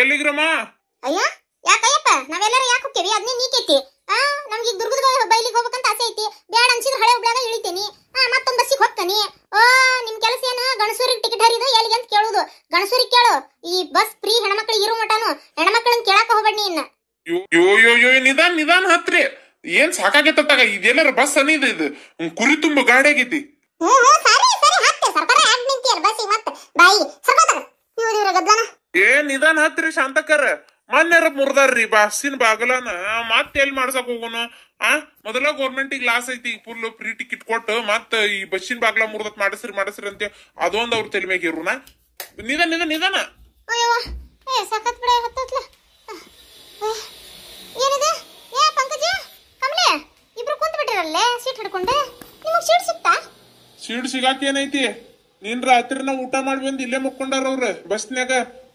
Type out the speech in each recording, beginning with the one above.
ಎಲ್ಲಿಗ್ರಮ್ಮ ಅಯ್ಯ ಯಾಕಯ್ಯಪ್ಪ ನಾವೆಲ್ಲರೂ ಯಾಕೆ ಹೋಗ್ತೀವಿ ಅದನ್ನೇ ನೀಕೈತಿ ಆ ನಮ್ಗೆ ಈಗ ದುರ್ಗದ ಬೈಲಿಗೆ ಹೋಗ್ಬೇಕಂತ ಆಸೆ ಐತಿ ಬ್ಯಾಡ ಅನ್ಸಿದ್ ಹಳೆ ಹುಬ್ಳಾಗ ಇಳಿತೇನಿ ಆ ಮತ್ತೊಂದು ಬಸ್ಸಿಗೆ ಹೋಗ್ತಾನೆ ಓ ನಿಮ್ ಕೆಲಸ ಏನ ಗಣಸೂರಿಗೆ ಟಿಕೆಟ್ ಹರಿದು ಎಲ್ಲಿಗೆ ಅಂತ ಕೇಳುದು ಗಣಸೂರಿಗೆ ಕೇಳು ಈ ಬಸ್ ಫ್ರೀ ಹೆಣ್ಮಕ್ಳಿಗೆ ಇರೋ ಮಟಾನು ಹೆಣ್ಮಕ್ಳನ್ನ ಕೇಳಾಕ ಹೋಗ್ಬೇಡ ಇನ್ನ ಯೋ ಯೋ ಯೋ ನಿಧಾನ ನಿಧಾನ ಹತ್ರಿ ಏನ್ ಸಾಕಾಗೈತತ್ತಾಗ ಇದೆಲ್ಲರ ಬಸ್ ಅನಿದ ಇದು ಕುರಿ ತುಂಬ ಗಾಡಿ ಆಗೈತಿ ಹ್ಮ್ ಹ್ಮ್ ಸರಿ ಸರಿ ಹತ್ತೆ ಸರ್ಕಾರ ಯಾಕೆ ಬಸ್ ಬಸ್ಸಿಗೆ ಮತ್ತೆ ಬಾಯಿ ಸರ್ಕೋತಾರ ಇವ್ರ ಗದ್ದಲನ ಏ ನಿಧಾನ ಹತ್ರಿ ಶಾಂತಕರ ಮೊನ್ನೆರ ಮುರ್ದಾರ್ರಿ ಬಸ್ಸಿನ ಬಾಗಲನ ಮತ್ತೆ ಎಲ್ಲಿ ಮಾಡ್ಸಕ್ ಹೋಗೋನು ಆ ಮೊದಲ ಗೌರ್ಮೆಂಟಿಗೆ ಲಾಸ್ ಐತಿ ಫುಲ್ ಫ್ರೀ ಟಿಕೆಟ್ ಕೊಟ್ಟು ಮತ್ತೆ ಈ ಬಸ್ಸಿನ ಬಾಗ್ಲ ಮುರ್ದತ್ ಮಾಡಿಸ್ರಿ ಮಾಡಿಸ್ರಿ ಅಂತ ಅದೊಂದು ಅವ್ರ ತಲೆ ಮ್ಯಾಗ ನಿಧಾನ ನಿಧಾನ ನಿಧಾನ ಸೀಟ್ ಸಿಗಾಕ ಏನೈತಿ ನೀನ್ ರಾತ್ರಿ ನಾವು ಊಟ ಮಾಡಿ ಇಲ್ಲೇ ಮುಕ್ಕೊಂಡಾರ ಅವ್ರ ಬಸ್ನ್ಯಾಗ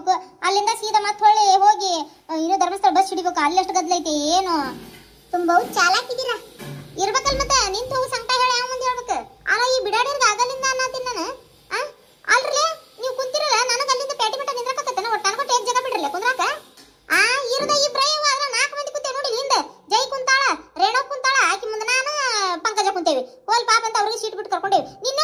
ಹೋಗ್ಬೇಕು ಅಲ್ಲಿಂದ ಸೀದಾ ಮತ್ತೆ ಹೊಳ್ಳಿ ಹೋಗಿ ಇನ್ನು ಧರ್ಮಸ್ಥಳ ಬಸ್ ಹಿಡಿಬೇಕು ಅಲ್ಲಿ ಅಷ್ಟು ಐತೆ ಏನು ತುಂಬ ಚಾಲಾಕಿದೀರ ಇರ್ಬೇಕಲ್ ಮತ್ತೆ ನಿಂತು ಸಂಕಟಗಳು ಯಾವ ಮುಂದೆ ಹೇಳ್ಬೇಕು ಅಲ್ಲ ಈ ಬಿಡಾಡಿರ್ಗ ಆಗಲಿಂದ ಅನ್ನತೀನಿ ನಾನು ಅಲ್ರಿ ನೀವು ಕುಂತಿರಲ್ಲ ನನಗೆ ಅಲ್ಲಿಂದ ಪೇಟೆ ಮಟ್ಟ ನಿಂದ್ರಕ್ಕಾಗತ್ತೇನೆ ಒಟ್ಟು ಅನ್ಕೊಟ್ಟು ಏಕ್ ಜಾಗ ಬಿಡ್ರಲ್ಲ ಕುಂದ್ರಾಕ ಆ ಇರದ ಇಬ್ರ ಇವ ಅದ್ರ ನಾಲ್ಕು ಮಂದಿ ಕುಂತೇವೆ ನೋಡಿ ಹಿಂದೆ ಜೈ ಕುಂತಾಳ ರೇಣೋ ಕುಂತಾಳ ಆಕಿ ಮುಂದೆ ನಾನು ಪಂಕಜ ಕುಂತೇವಿ ಕೋಲ್ ಪಾಪ ಅಂತ ಅವ್ರಿಗೆ ಸೀಟ್ ಬಿಟ್ಟು ಕರ್ಕೊಂಡೇವಿ ನಿನ್ನ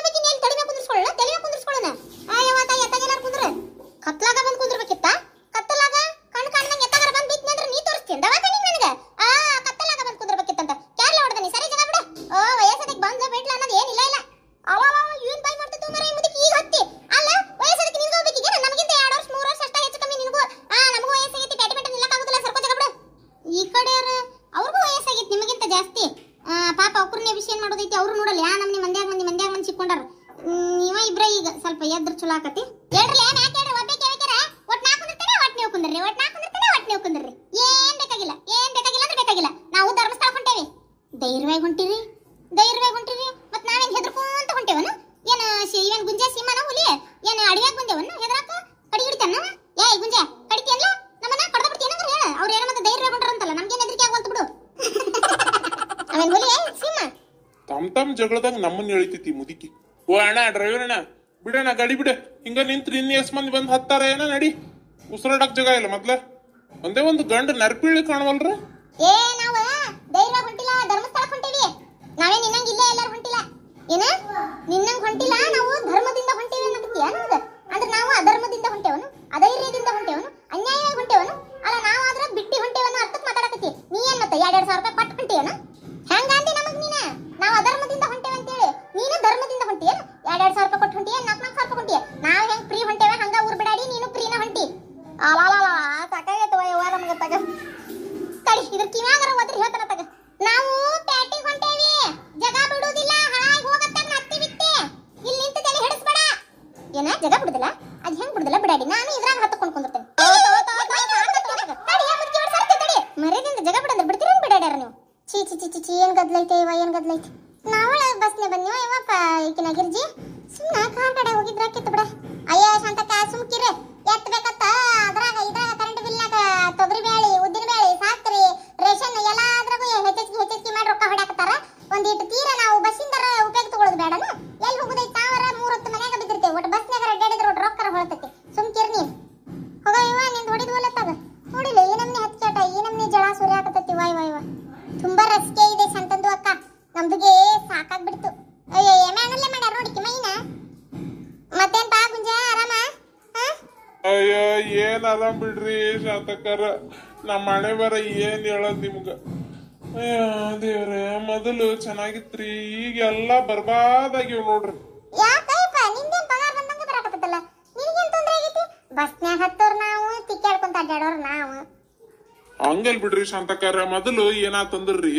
ಧೈರ್ಯವಾಗಿ ಹೊಂಟಿರಿ ಮತ್ ನಾವೇನ್ ಹೆದರ್ಕೊಂತ ಹೊಂಟೇವನ ಏನ ಇವನ್ ಗುಂಜಾ ಸಿಂಹನ ಹುಲಿ ಏನ ಅಡವ್ಯಾಗ ಬಂದೇವನ ಹೆದರಾಕ ಕಡಿ ಹಿಡಿತಾನ ಏ ಗುಂಜಾ ಕಡಿತಿಯಲ್ಲ ನಮ್ಮನ್ನ ಕಡ್ದ ಬಿಡ್ತಿ ಏನಂದ್ರೆ ಹೇಳ ಅವ್ರ ಏನ ಮತ್ತೆ ಧೈರ್ಯ ಹೊಂಟಾರಂತಲ್ಲ ನಮ್ಗೆ ಹೆದರಿಕೆ ಆಗುವಂತ ಬಿಡು ಅವನ್ ಹುಲಿ ಸೀಮಾ ಟಮ್ ಟಮ್ ಜಗಳದಾಗ ನಮ್ಮನ್ನ ಎಳಿತೈತಿ ಮುದುಕಿ ಓ ಅಣ್ಣ ಡ್ರೈವರ್ ಅಣ್ಣ ಬಿಡಣ್ಣ ಗಾಡಿ ಬಿಡ ಹಿಂಗ ನಿಂತ್ರ ಇನ್ನು ಎಸ್ ಮಂದಿ ಬಂದು ಹತ್ತಾರ ಏನ ನಡಿ ಉಸಿರಾಡಕ್ ಜಾಗ ಇಲ್ಲ ಮೊದ್ಲ ಒಂದೇ ಒಂದು ಗಂಡ ನರ್ಪಿಳಿ ಕಾಣವಲ್ರ ಏ ನಾವ ಧೈರ್ಯ ನಾವೇ ನಿನ್ನಂಗಿಲ್ಲ ಇಲ್ಲೇ ಎಲ್ಲರೂ ಹೊಂಟಿಲ್ಲ ಏನ ನಿನ್ನಂಗ ಹೊಂಟಿಲ್ಲ ನಾವು ಧರ್ಮದಿಂದ ಹೊಂಟೇವೆ ಅನ್ನೋದಕ್ಕೆ ಅನ್ನೋದು ಅಂದ್ರೆ ನಾವು ಅಧರ್ಮದಿಂದ ಹೊಂಟೇವನು ಅಧೈರ್ಯದಿಂದ ಹೊಂಟೇವನು ಅನ್ಯಾಯವಾಗಿ ಹೊಂಟೇವನು ಅಲ್ಲ ನಾವಾದ್ರೆ ಬಿಟ್ಟಿ ಹೊಂಟೇವನು ಅರ್ಥಕ್ಕೆ ಮಾತಾಡಕತ್ತಿ ನೀ ಏನ್ ಮತ್ತೆ ಎರಡೆರಡು ಸಾವಿರ ರೂಪಾಯಿ ಪಟ್ಟು ಹೊಂಟೇವನ ಹೆಂಗಂದಿ ನಮಗೆ Good night. ಬಿಡ್ರಿ ಶಾತಕರ ನಮ್ಮ ಹಣೆ ಬರ ಏನ್ ಹೇಳದ್ ನಿಮ್ಗ ಅಯ್ಯೋ ದೇವ್ರೆ ಮೊದಲು ಚೆನ್ನಾಗಿತ್ರಿ ಈಗ ಎಲ್ಲಾ ಬರ್ಬಾದಾಗಿವ್ ನೋಡ್ರಿ ಹಂಗಲ್ ಬಿಡ್ರಿ ಶಾಂತಕಾರ ಮೊದಲು ಏನಾತಂದ್ರಿ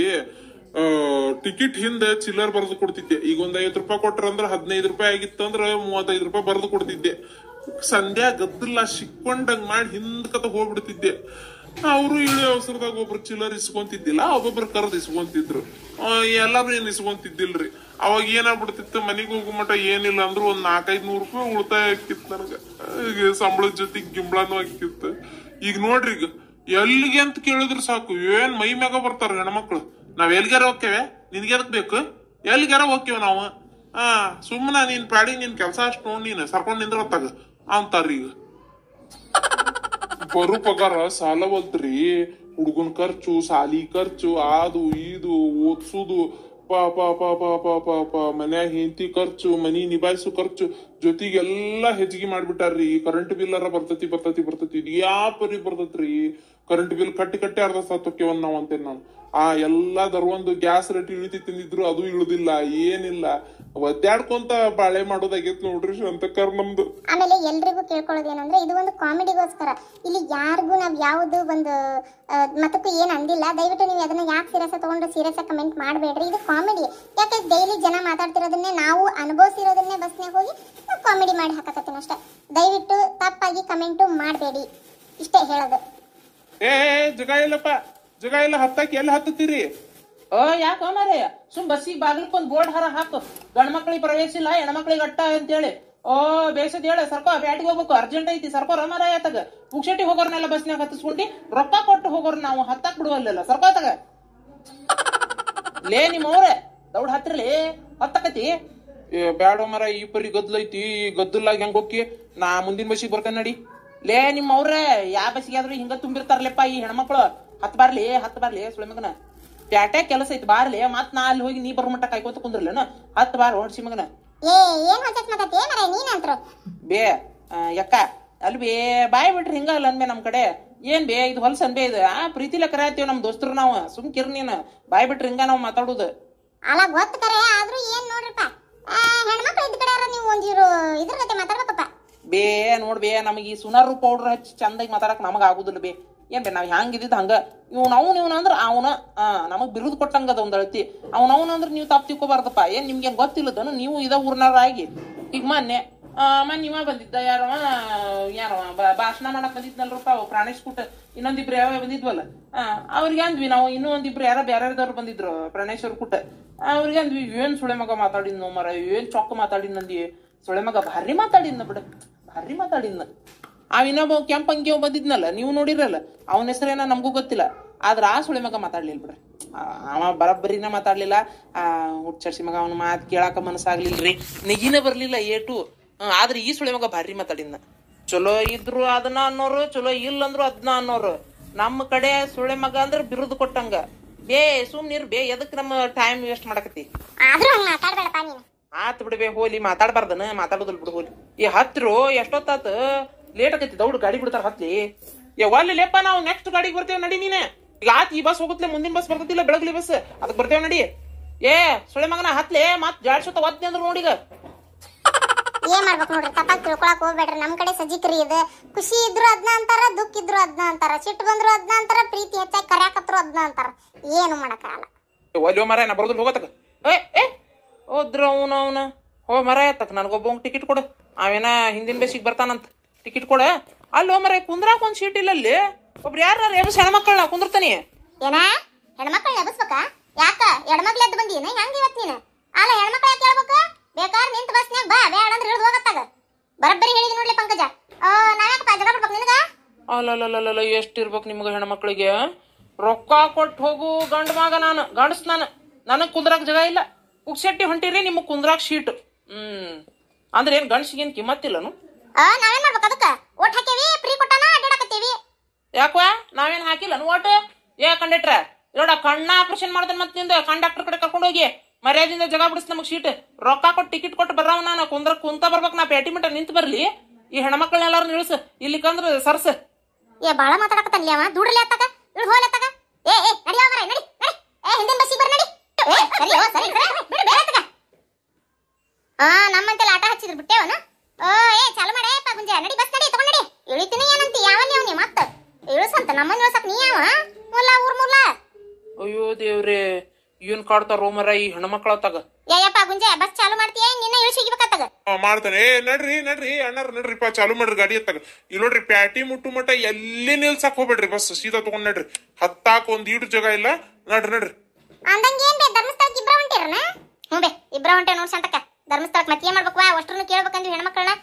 ಟಿಕೆಟ್ ಹಿಂದ ಚಿಲ್ಲರ್ ಬರೆದು ಕೊಡ್ತಿದ್ದೆ ಈಗ ಒಂದ್ ಐವತ್ ರೂಪಾಯಿ ಕೊಟ್ರ ಅಂದ್ರ ಹದಿನೈದು ರೂಪಾಯಿ ಆಗಿತ್ತಂದ್ರ ಮೂವತ್ತೈದು ರೂಪಾಯಿ ಬರೆದು ಕೊಡ್ತಿದ್ದೆ ಸಂಧ್ಯಾ ಗದ್ದಲ್ಲ ಸಿಕ್ಕೊಂಡಂಗ್ ಮಾಡಿ ಹಿಂದ್ಕತ ಹೋಗ್ಬಿಡ್ತಿದ್ದೆ ಅವರು ಇಳಿ ಅವಸರದಾಗ ಒಬ್ರು ಚಿಲ್ಲರ್ ಇಸ್ಕೊಂತಿದ್ದಿಲ್ಲ ಒಬ್ಬೊಬ್ರು ಕರೆದು ಇಸ್ಕೊಂತಿದ್ರು ಎಲ್ಲಾರು ಏನ್ ಇಸ್ಕೊಂತಿದ್ದಿಲ್ರಿ ಅವಾಗ ಏನಾಗ್ಬಿಡ್ತಿತ್ತು ಮನೆಗೆ ಹೋಗೋ ಮಟ ಏನಿಲ್ಲ ಅಂದ್ರು ಒಂದ್ ನಾಲ್ಕೈದು ನೂರು ರೂಪಾಯಿ ಉಳಿತಾಯ ಆಗ್ತಿತ್ತು ನನಗ ಸಂಬಳದ ಜೊತೆಗೆ ಗಿಂಬಳನೂ ಆಗ್ತಿತ್ತು ಈಗ ನೋಡ್ರಿ ಈಗ ಎಲ್ಲಿಗೆ ಅಂತ ಕೇಳಿದ್ರು ಸಾಕು ಏನ್ ಮೈ ಮ್ಯಾಗ ಬರ್ತಾರ ಹೆಣ್ಮಕ್ಳು ನಾವ್ ಎಲ್ಗ್ಯಾರ ಹೋಗ್ತೇವೆ ನಿನ್ಗೆದಕ್ ಬೇಕು ಎಲ್ಲಿಗಾರ ಹೋಗ್ತೇವೆ ನಾವು ಹಾ ಸುಮ್ಮನೆ ನೀನ್ ಪಾಡಿ ನಿನ್ ಕೆಲಸ ಅಷ್ಟು ನೋಡಿ ನೀನು ಸರ್ಕೊಂಡು ನಿಂದ್ರ ಹೊತ್ತಾಗ ಅಂತಾರ ಈಗ ಬರು ಪಗಾರ ಸಾಲವಲ್ತ್ರಿ ಹುಡುಗನ್ ಖರ್ಚು ಸಾಲಿ ಖರ್ಚು ಅದು ಇದು ಓದ್ಸುದು ಪಾ ಪಾ ಪಾ ಪಾ ಪಾ ಪಾ ಪಾ ಮನ್ಯಾಗ ಹೆಂಡತಿ ಖರ್ಚು ಮನಿ ನಿಭಾಯಿಸು ಖರ್ಚು ಜೊತೆಗೆಲ್ಲಾ ಹೆಚ್ಚಿಗೆ ಮಾಡ್ಬಿಟ್ಟಾರ್ರಿ ಕರೆಂಟ್ ಬಿಲ್ ಅರ ಬರ್ತತಿ ಬರ್ತತಿ ಬರ್ತತಿ ಯಾಪರಿ ಬರ್ತತ್ರಿ ಕರೆಂಟ್ ಬಿಲ್ ಕಟ್ಟಿ ಕಟ್ಟಿ ಅರ್ಧ ಸತ್ತೋಕ್ಯವನ್ ನಾವು ಅಂತೇನೆ ನಾನು ಆ ಎಲ್ಲದರ ಒಂದು ಗ್ಯಾಸ್ ರೇಟ್ ಇಳಿತಿ ತಿಂದಿದ್ರು ಅದು ಇಳುದಿಲ್ಲ ಏನಿಲ್ಲ ಒದ್ದಾಡ್ಕೊಂತ ಬಾಳೆ ಮಾಡೋದಾಗೈತ್ ನೋಡ್ರಿ ಶ್ರೀಕರ್ ನಮ್ದು ಆಮೇಲೆ ಎಲ್ರಿಗೂ ಏನಂದ್ರೆ ಇದು ಒಂದು ಕಾಮಿಡಿಗೋಸ್ಕರ ಇಲ್ಲಿ ಯಾರಿಗೂ ನಾವ್ ಯಾವ್ದು ಒಂದು ಮತಕ್ಕೂ ಏನ್ ಅಂದಿಲ್ಲ ದಯವಿಟ್ಟು ನೀವು ಅದನ್ನ ಯಾಕೆ ಸೀರಿಯಸ್ ತಗೊಂಡು ಸೀರಿಯಸ್ ಕಮೆಂಟ್ ಮಾಡಬೇಡ್ರಿ ಇದು ಕಾಮಿಡಿ ಯಾಕೆ ಡೈಲಿ ಜನ ಮಾತಾಡ್ತಿರೋದನ್ನೇ ನಾವು ಅನುಭವಿಸಿರೋದನ್ನೇ ಬಸ್ನಾಗ ಹೋಗಿ ಕಾಮಿಡಿ ಮಾಡಿ ಹಾಕಕತ್ತೀನಿ ಅಷ್ಟೇ ದಯವಿಟ್ಟು ತಪ್ಪಾಗಿ ಕಮೆಂಟು ಮಾಡಬೇಡಿ ಇಷ್ಟೇ ಹೇಳೋದು ಏ ಜಗ ಇಲ್ಲಪ್ಪ ಜಗ ಇಲ್ಲ ಹತ್ತಕ್ಕೆ ಎಲ್ಲಿ ಹತ್ತತ್ತೀರಿ ಓ ಯಾಕ ಸುಮ್ ಬಸ್ಸಿ ಬಾಗಿಲಕ್ಕೊಂದ್ ಬೋರ್ಡ್ ಹರ ಹಾಕು ಗಂಡ ಮಕ್ಳಿಗೆ ಪ್ರವೇಶ ಇಲ್ಲ ಹೆಣ್ಮಕ್ಳಿಗೆ ಅಟ್ಟ ಹೇಳಿ ಓ ಬೇಸದ್ ಹೇಳ ಸರ್ಕೋ ಬ್ಯಾಟಿಗೆ ಹೋಗ್ಬೇಕು ಅರ್ಜೆಂಟ್ ಐತಿ ಸರ್ಕೋ ರಮಾರ ತಗ ಪುಕ್ಷಟಿ ಹೋಗೋರ್ನೆಲ್ಲ ಬಸ್ನಾಗ ಹತ್ತಿಸ್ಕೊಂಡಿ ರೊಕ್ಕ ಕೊಟ್ಟು ಹೋಗೋರ್ ನಾವು ಹತ್ತಕ್ ಬಿಡುವಲ್ಲ ಸರ್ಕೋ ತಗ ಲೇ ನಿಮ್ಮ ಅವ್ರೆ ದೌಡ್ ಹತ್ತಿರಲಿ ಹತ್ತಕತಿ ಬ್ಯಾಡ ಮರ ಈ ಪರಿ ಗದ್ದಲೈತಿ ಈ ಗದ್ದಲ ಹೆಂಗ್ ಹೋಗಿ ನಾ ಮುಂದಿನ ಬಸ್ಸಿಗೆ ಬರ್ತೇನೆ ನಡಿ ಲೇ ನಿಮ್ಮ ಅವ್ರೆ ಯಾವ ಬಸ್ಸಿಗೆ ಹಿಂಗ ತುಂಬಿರ್ತಾರಲ್ಲಪ್ಪ ಈ ಹೆಣ್ಮಕ್ಳು ಹತ್ ಬಾರ್ಲಿ ಹತ್ ಬಾರ್ಲಿ ಸುಳಿಮಗನ ಪ್ಯಾಟೆ ಕೆಲಸ ಐತಿ ಬಾರ್ಲಿ ಮತ್ ನಾ ಅಲ್ಲಿ ಹೋಗಿ ನೀ ಬರೋ ಮಟ್ಟ ಕಾಯ್ಕೋತ ಕುಂದ್ರಲ್ಲನ ಹತ್ ಬಾರ್ ಹೊಡ್ಸಿ ಮಗನ ಬೇ ಯಕ್ಕ ಅಲ್ಲಿ ಬೇ ಬಾಯ್ ಬಿಟ್ರಿ ಹಿಂಗ ಅಲ್ಲ ಅನ್ಬೇ ನಮ್ ಕಡೆ ಏನ್ ಬೇ ಇದು ಹೊಲ್ಸ್ ಅನ್ಬೇ ಇದು ಆ ಪ್ರೀತಿ ಪ್ರೀತಿಲ ಕರಾತೀವಿ ನಮ್ ದೋಸ್ತರು ನಾವು ಸುಮ್ ಕಿರ್ ನೀನ್ ಬಾಯ್ ಬಿಟ್ರಿ ಹಿಂಗ ನಾವ್ ಮಾತಾಡುದು ಅಲ್ಲ ಗೊತ್ತ ಕರೆ ಆದ್ರೂ ಏನ್ ನೋಡ್ರಿಪ್ಪ ಹೆಣ್ಮಕ್ಳು ಬೇ ನೋಡ್ ಬೇ ನಮಗೆ ಈ ಸುನಾರು ಪೌಡರ್ ಹಚ್ಚಿ ಚಂದಾಗಿ ಮಾತಾಡಕ್ ನಮಗ ಆಗುದಿಲ್ಲ ಬೇ ಏನ್ ಬೇ ನಾವ್ ಹೆಂಗಿದ್ದಿದ್ದು ಹಂಗ ಇವ್ನ ಅವ್ನ ಇವ್ನ ಅಂದ್ರೆ ಆ ನಮಗ್ ಬಿರುದ್ ಕೊಟ್ಟಂಗ ಅದ ಒಂದ್ ಅಳತಿ ಅವ್ನ ಅವ್ನ ಅಂದ್ರ ನೀವು ತಪ್ಪ ತಿಕ್ಕೋಬಾರ್ದಪ್ಪ ಏನ್ ನಿಮ್ಗೆ ಗೊತ್ತಿಲ್ಲದನು ನೀವು ಇದ ಆಗಿ ಈಗ ಮೊನ್ನೆ ಆ ಮನ್ ನಿಮ್ಮ ಬಂದಿದ್ದ ಯಾರವ ಯಾರವ ಭಾಷಣ ಮಾಡಕ್ ಬಂದಿದ್ನಲ್ರಪ್ಪ ಅವ್ ಪ್ರಾಣೇಶ್ ಕುಟ ಇನ್ನೊಂದಿಬ್ರು ಯಾವ ಬಂದಿದ್ವಲ್ಲ ಅವ್ರಿಗೆ ಅಂದ್ವಿ ನಾವು ಇನ್ನೂ ಒಂದಿಬ್ರು ಯಾರ ಬೇರೆದವ್ರು ಬಂದಿದ್ರು ಪ್ರಾಣೇಶ್ ಅವ್ರ ಕುಟ ಅವ್ರಿಗೆ ಅಂದ್ವಿ ಏನ್ ಸುಳೆ ಮಗ ಮಾತಾಡಿದ್ನು ಮರ ಏನ್ ಚೊಕ್ಕ ಮಾತಾಡಿದ್ನಂದಿ ಸುಳೆ ಮಗ ಭಾರಿ ಮಾತಾಡಿದ್ನ ಬಿಡ ಅರ್ರಿ ಮಾತಾಡಿದ್ನ ಆ ಇನ್ನೊಬ್ಬ ಕೆಂಪ ಅಂಗಿ ಬಂದಿದ್ನಲ್ಲ ನೀವು ನೋಡಿರಲ್ಲ ಅವನ ಹೆಸರೇನ ನಮಗೂ ಗೊತ್ತಿಲ್ಲ ಆದ್ರ ಆ ಸುಳಿ ಮಗ ಮಾತಾಡ್ಲಿಲ್ಲ ಬಿಡ್ರಿ ಅವ ಬರಬ್ಬರಿನ ಮಾತಾಡ್ಲಿಲ್ಲ ಆ ಹುಚ್ಚರ್ಸಿ ಮಗ ಅವನ ಮಾತು ಕೇಳಾಕ ಮನಸ್ಸಾಗ್ಲಿಲ್ರಿ ನಿಗಿನ ಬರ್ಲಿಲ್ಲ ಏಟು ಆದ್ರೆ ಈ ಸುಳಿ ಮಗ ಭಾರಿ ಮಾತಾಡಿದ್ನ ಚಲೋ ಇದ್ರು ಅದನ್ನ ಅನ್ನೋರು ಚಲೋ ಇಲ್ಲ ಅಂದ್ರು ಅದನ್ನ ಅನ್ನೋರು ನಮ್ಮ ಕಡೆ ಸುಳೆ ಮಗ ಅಂದ್ರೆ ಬಿರುದು ಕೊಟ್ಟಂಗ ಬೇ ಸುಮ್ನಿರ್ ಬೇ ಎದಕ್ ನಮ್ಮ ಟೈಮ್ ವೇಸ್ಟ್ ಮಾಡಕತ್ತಿ ಆತ್ ಬಿಡ್ಬೇ ಹೋಲಿ ಮಾತಾಡ್ಬಾರ್ದನ ಮಾತಾಡೋದಿಲ್ಲ ಬಿಡು ಹೋಲಿ ಈ ಹತ್ರು ಎಷ್ಟೊತ್ತಾತ ಲೇಟ್ ಆಗೈತಿ ದೌಡ್ ಗಾಡಿ ಬಿಡ್ತಾರ ಹತ್ಲಿ ಒಲ್ಲಿ ಲೇಪ ನಾವು ನೆಕ್ಸ್ಟ್ ಗಾಡಿಗೆ ಬರ್ತೇವೆ ನಡಿ ನೀನೆ ಈಗ ಆತ್ ಈ ಬಸ್ ಹೋಗುತ್ತೆ ಮುಂದಿನ ಬಸ್ ಬರ್ತದಿಲ್ಲ ಬೆಳಗ್ಲಿ ಬಸ್ ಅದಕ್ಕೆ ಬರ್ತೇವೆ ನಡಿ ಏ ಸುಳೆ ಮಗನ ಹತ್ಲೆ ಮತ್ ಜಾಡ್ಸೋತ ಒದ್ ಅಂದ್ರು ನೋಡಿಗ ಏನ್ ಮಾಡ್ಬೇಕು ನೋಡ್ರಿ ತಪ್ಪಾಗಿ ತಿಳ್ಕೊಳಕ್ ಹೋಗ್ಬೇಡ್ರಿ ನಮ್ ಕಡೆ ಸಜಿಕ್ರಿ ಇದು ಖುಷಿ ಇದ್ರು ಅದ್ನ ಅಂತಾರ ದುಃಖ ಇದ್ರು ಅದ್ನ ಅಂತಾರ ಸಿಟ್ಟು ಬಂದ್ರು ಅದ್ನ ಅಂತಾರ ಪ್ರೀತಿ ಹೆಚ್ಚಾಗಿ ಕರ್ಯಾಕತ್ರು ಅದ್ನ ಅಂತಾರ ಏನು ಮಾಡಕ್ಕಾಗಲ್ಲ ಒಲ್ಲಿ ಮರ ಬರ್ದು ಬರೋದಿಲ್ಲ ಹೋಗತ್ತಕ ಏ ಏ ಹೋದ್ರ ಅವನ ಅವನ ಹೋ ಮರ ಆಯ್ತಕ್ ನನಗೊಬ್ಬಂಗೆ ಟಿಕೆಟ್ ಕೊಡು ಅವೇನ ಹಿಂದಿನ ಬೇಸಿಗೆ ಬರ್ತಾನಂತ ಟಿಕೆಟ್ ಕೊಡ ಅಲ್ಲಿ ಹೋ ಮರ ಕುಂದ್ರಾಕ ಒಂದು ಸೀಟ್ ಇಲ್ಲ ಅಲ್ಲಿ ಒಬ್ರು ಯಾರು ಎಬ್ಸ್ ಹೆಣ್ಮಕ್ಳನ್ನ ಕುಂದಿರ್ತಾನೆ ಏನ ಹೆಣ್ಮಕ್ಳು ಎಬ್ಸ್ಬೇಕಾ ಯಾಕ ಎಡಮಗ್ಲ ಎದ್ದು ಬಂದೀನಿ ಹೆಂಗ ಇವತ್ತು ನೀನು ಅಲ್ಲ ಹೆಣ್ಮಕ್ಳು ಯಾಕೆ ಹೇಳ್ಬೇಕು ಬೇಕಾದ್ರೆ ನಿಂತ ಬಸ್ನ್ಯಾಗ ಬಾ ಬೇಡ ಅಂದ್ರೆ ಹಿಡಿದು ಹೋಗತ್ತಾಗ ಬರಬ್ಬರಿ ಹೇಳಿದಿ ನೋಡ್ಲಿ ಪಂಕಜ ನಾವ್ಯಾಕಪ್ಪ ಜಗ ಬಿಡ್ಬೇಕು ಲ ಅಲ್ಲಲ್ಲಲ್ಲಲ್ಲ ಎಷ್ಟು ಇರ್ಬೇಕು ನಿಮ್ಗೆ ಹೆಣ್ಮಕ್ಳಿಗೆ ರೊಕ್ಕ ಕೊಟ್ಟು ಹೋಗು ಗಂಡ ಮಗ ನಾನು ಗಂಡಸ್ ನಾನು ನನಗೆ ಕುಂದ್ರಕ್ಕೆ ಜಾಗ ಇಲ್ಲ ಉಕ್ಸೆಟ್ಟಿ ಹೊಂಟಿರಿ ನಿಮ್ಮ ಕುಂದ್ರಾಗ ಶೀಟ್ ಹ್ಮ್ ಅಂದ್ರೆ ಏನ್ ಗಂಡ್ಸಿಗೇನ್ ಕಿಮ್ಮತ್ತಿಲ್ಲನು ನಾವೇನ್ ಮಾಡ್ಬೇಕು ಅದಕ್ಕೆ ಹಾಕೇವಿ ಫ್ರೀ ಯಾಕೋ ನಾವೇನ್ ಹಾಕಿಲ್ಲ ಒಟ್ಟು ಏ ಕಂಡಿಟ್ರ ನೋಡ ಕಣ್ಣ ಆಪರೇಷನ್ ಮಾಡ್ತಾನೆ ಮತ್ತೆ ನಿಂದ ಕಂಡಕ್ಟರ್ ಕಡೆ ಕರ್ಕೊಂಡು ಹೋಗಿ ಮರ್ಯಾದಿಂದ ಜಗ ಬಿಡಿಸ್ ನಮಗ್ ಶೀಟ್ ರೊಕ್ಕ ಕೊಟ್ಟು ಟಿಕೆಟ್ ಕೊಟ್ಟು ಬರ್ರವ ನಾನು ಕುಂದ್ರ ಕುಂತ ಬರ್ಬೇಕ ನಾ ಪೇಟಿ ಮಟ ನಿಂತ ಬರ್ಲಿ ಈ ಎಲ್ಲಾರು ನಿಲ್ಸ ಇಲ್ಲಿ ಕಂದ್ರ ಸರ್ಸ ಏ ಬಾಳ ಮಾತಾಡಕತ್ತಲ್ಲ ಅವ ದೂಡ್ರಲಿ ಅತ್ತಾಗ ಇಳ್ದು ಹೋಗ್ಲತ್ತಾಗ ಏ ಏ ನಡಿ ಹೋಗ್ರ ನಡಿ ನಡಿ ಏ ಹಿಂದಿನ ಬಸ್ಸಿಗೆ ಬರ್ ನಡಿ ಆ ನಮ್ಮಂತೆಲ್ಲ ಆಟ ಹಚ್ಚಿದ್ರು ಬಿಟ್ಟೆವನ ಓ ಏ ಚಾಲು ಮಾಡ ಏ ಗುಂಜ ನಡಿ ಬಸ್ ನಡಿ ತಗೊಂಡ್ ನಡಿ ಇಳಿತೀನಿ ಏನಂತ ಯಾವಲ್ಲಿ ಅವನಿ ಮತ್ತ ಇಳಿಸಂತ ನಮ್ಮನ್ನ ಇಳಿಸಕ್ ನೀ ಯಾವ ಮುಲ್ಲ ಊರ್ ಮುಲ್ಲ ಅಯ್ಯೋ ದೇವ್ರೆ ಇವನ್ ಕಾಡ್ತಾರೋ ರೋಮರ ಈ ಹೆಣ್ಮಕ್ಳ ತಗ ಯಪ್ಪ ಗುಂಜ ಬಸ್ ಚಾಲು ಮಾಡ್ತೀಯ ನಿನ್ನ ಇಳಿಸಿಗಿಬೇಕಾತಗ ಮಾಡ್ತಾನೆ ಏ ನಡ್ರಿ ನಡ್ರಿ ಅಣ್ಣಾರ ನಡ್ರಿಪ್ಪ ಚಾಲು ಮಾಡ್ರಿ ಗಾಡಿ ಎತ್ತಾಗ ಇಲ್ಲ ನೋಡ್ರಿ ಪ್ಯಾಟಿ ಮುಟ್ಟು ಮಟ್ಟ ಎಲ್ಲಿ ನಿಲ್ಸಕ್ ಹೋಗ್ಬೇಡ್ರಿ ಬಸ್ ಸೀದಾ ತಗೊಂಡ್ ನಡ್ರಿ ಹತ್ತಾಕ ಒಂದ್ ಈಡು ಜಾಗ ಇಲ್ಲ ನಡ್ರಿ ನಡ್ರಿ ಅಂದಂಗೇನ್ ಏನ್ ಬೇ ಧರ್ಮಸ್ಥಳಕ್ಕೆ ಇಬ್ರ ಹೊಂಟಿರನ ಹ್ಞೂ ಬೇ ಇಬ್ರ ಹೊಂಟೆ ನೋಡ್ಸ ಧರ್ಮಸ್ಥಳಕ್ಕೆ ಮತ್ತೆ ಏನ್ ಮಾಡ್ಬೇಕು ಅಷ್ಟ್ರನ್ನು ಕೇಳ್ಬೇಕಂದ್ರೆ ಹೆಣ್ಮಕ್ಳನ್ನ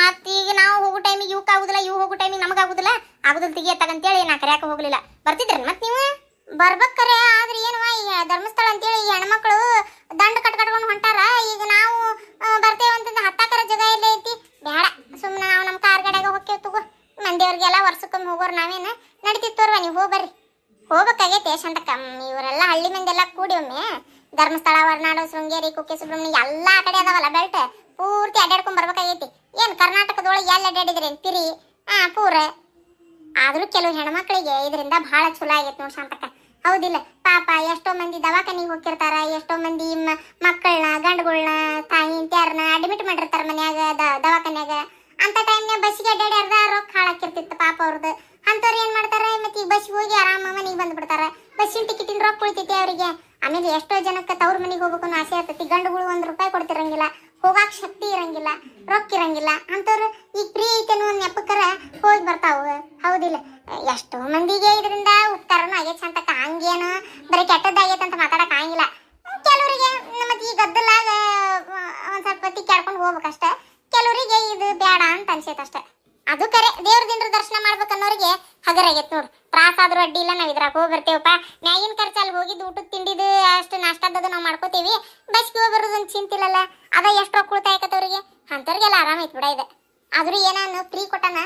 ಮತ್ತೆ ಈಗ ನಾವು ಹೋಗೋ ಟೈಮಿಗೆ ಇವಕ್ಕೆ ಆಗುದಿಲ್ಲ ಇವು ಹೋಗೋ ಟೈಮಿಗೆ ನಮಗೆ ಆಗುದಿಲ್ಲ ಆಗುದಿಲ್ಲ ತೆಗಿ ಅಂತೇಳಿ ನಾ ಕರೆಯಕ್ಕೆ ಹೋಗಲಿಲ್ಲ ಬರ್ತಿದ್ರಿ ಮತ್ತೆ ನೀವು ಬರ್ಬೇಕರೆ ಆದ್ರೆ ಏನು ಈ ಧರ್ಮಸ್ಥಳ ಅಂತೇಳಿ ಈ ಹೆಣ್ಮಕ್ಳು ದಂಡ ಕಟ್ ಕಟ್ಕೊಂಡು ಹೊಂಟಾರ ಈಗ ನಾವು ಬರ್ತೇವೆ ಅಂತಂದ್ರೆ ಹತ್ತಾಕರ ಜಾಗ ಎಲ್ಲ ಐತಿ ಬೇಡ ಸುಮ್ಮನೆ ನಾವು ನಮ್ಮ ಕಾರ್ ಗಡೆಗೆ ಹೋಗ್ತೇವೆ ತಗೋ ಮಂದಿಯವ್ರಿಗೆಲ್ಲ ವರ್ಷಕ್ಕೊಮ್ಮೆ ಹೋಗೋರು ನಾವೇನು ನಡೀತಿತ್ತೋರ್ವ ನೀವು ಹೋಗಿ ಬರ್ರಿ ಹೋಗ್ಬೇಕಾಗೈತೆ ಯಶಂತಕ್ಕ ಇವರೆಲ್ಲ ಹಳ್ಳಿ ಮಂದೆಲ್ಲ ಕೂಡಿ ಒಮ್ಮೆ ಧರ್ಮಸ್ಥಳ ಹೊರನಾಡು ಶೃಂಗೇರಿ ಕುಕ್ಕೆ ಸುಬ್ರಹ್ಮಣ್ಯ ಎಲ್ಲಾ ಕಡೆ ಅದಾವಲ್ಲ ಬೆಲ್ಟ್ ಪೂರ್ತಿ ಅಡ್ಡಾಡ್ಕೊಂಡ್ ಬರ್ಬೇಕಾಗೈತಿ ಏನ್ ಕರ್ನಾಟಕದೊಳಗೆ ಎಲ್ಲ ಅಡ್ಡಾಡಿದ್ರಿ ತಿರಿ ಹಾ ಪೂರ ಆದ್ರೂ ಕೆಲವು ಹೆಣ್ಮಕ್ಳಿಗೆ ಇದರಿಂದ ಬಹಳ ಚಲೋ ಆಗೈತೆ ನೋಡಿ ಶಾಂತಕ್ಕ ಹೌದಿಲ್ಲ ಪಾಪ ಎಷ್ಟೋ ಮಂದಿ ದವಾಖಾನಿಗೆ ಹೋಗಿರ್ತಾರ ಎಷ್ಟೋ ಮಂದಿ ಮಕ್ಕಳನ್ನ ಗಂಡುಗಳನ್ನ ತಾಯಿ ಇಂತ್ಯಾರನ್ನ ಅಡ್ಮಿಟ್ ಮಾಡಿರ್ತಾರ ಮನ್ಯಾಗ ದವಾಖಾನ್ಯಾಗ ಅಂತ ಟೈಮ್ ಬಸ್ಸಿಗೆ ಅಡ್ಡಾಡ್ಯಾರ್ದ ರೊಕ್ಕ ಹಾಳಾಕಿರ್ತಿತ್ತು ಪಾಪ ಅವ್ರದ್ದು ಅಂತವ್ರು ಏನ್ ಮಾಡ್ತಾರೆ ಮತ್ತೆ ಬಸ್ ಹೋಗಿ ಆರಾಮ ಮನೆಗೆ ಬಂದ್ಬಿಡ್ತಾರೆ ಬಸ್ಸಿನ ಟಿಕೆಟಿನ ರೊಕ್ಕ ಉಳಿತೈತಿ ಅವರಿಗೆ ಆಮೇಲೆ ಎಷ್ಟೋ ಜನಕ್ಕೆ ತವ್ರ ಮನೆಗೆ ಹೋಗ್ಬೇಕು ಆಸೆ ಇರ್ತೈತಿ ಗಂಡುಗಳು ಒಂದ್ ರೂಪಾಯಿ ಕೊಡ್ತಿರಂಗಿಲ್ಲ ಹೋಗಾಕ್ ಶಕ್ತಿ ಇರಂಗಿಲ್ಲ ರೊಕ್ಕ ಇರಂಗಿಲ್ಲ ಅಂತವ್ರು ಈಗ ಫ್ರೀ ಐತೆ ಒಂದ್ ನೆಪಕ್ಕರ ಹೋಗಿ ಬರ್ತಾವ ಹೌದಿಲ್ಲ ಎಷ್ಟೋ ಮಂದಿಗೆ ಇದರಿಂದ ಉಪಕಾರನೂ ಆಗೈತೆ ಅಂತ ಹಂಗೇನು ಬರೀ ಕೆಟ್ಟದ್ದಾಗೈತೆ ಅಂತ ಗಿಡನು ಫ್ರೀ ಕೊಟ್ಟನ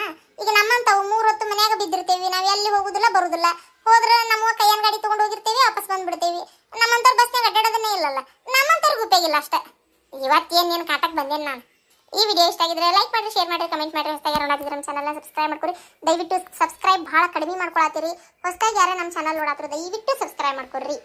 ಈಗ ನಮ್ಮಂತವು ಹೊತ್ತು ಮನ್ಯಾಗ ಬಿದ್ದಿರ್ತೇವಿ ನಾವು ಎಲ್ಲಿ ಹೋಗುದಿಲ್ಲ ಬರುದಿಲ್ಲ ಹೋದ್ರೆ ನಮ್ಮ ಕೈಯನ್ ಗಾಡಿ ತಗೊಂಡು ಹೋಗಿರ್ತೀವಿ ವಾಪಸ್ ಬಂದ್ಬಿಡ್ತೀವಿ ನಮ್ಮಂತವ್ರು ಬಸ್ನಾಗ ಅಡ್ಡಾಡೋದನ್ನೇ ಇಲ್ಲಲ್ಲ ನಮ್ಮಂತವ್ರಿಗೆ ಉಪಯೋಗಿಲ್ಲ ಅಷ್ಟೇ ಇವತ್ತೇನೇನು ಕಾಟಕ್ ಬಂದೇನು ನಾನು ಈ ವಿಡಿಯೋ ಇಷ್ಟ ಆಗಿದ್ರೆ ಲೈಕ್ ಮಾಡಿ ಶೇರ್ ಮಾಡಿ ಕಮೆಂಟ್ ಮಾಡಿರಿ ಹೊಸದಾಗಿ ನೋಡಾತಿದ್ರೆ ನಮ್ಮ ಚಾನಲ್ನ ಸಬ್ಸ್ಕ್ರೈಬ್ ಮಾಡ್ಕೊರಿ ದಯವಿಟ್ಟು ಸಬ್ಸ್ಕ್ರೈಬ್ ಭಾಳ ಕಡಿಮೆ ಮಾಡ್ಕೊಳತ್ತೀರಿ ಹೊಸದಾಗಿ ಯಾರೇ ನಮ್ಮ ಚಾನಲ್ ನೋಡಾತಿರೋ ದಯವಿಟ್ಟು ಸಬ್ಸ್ಕ್ರೈಬ್ ಮಾಡ್ಕೊರಿ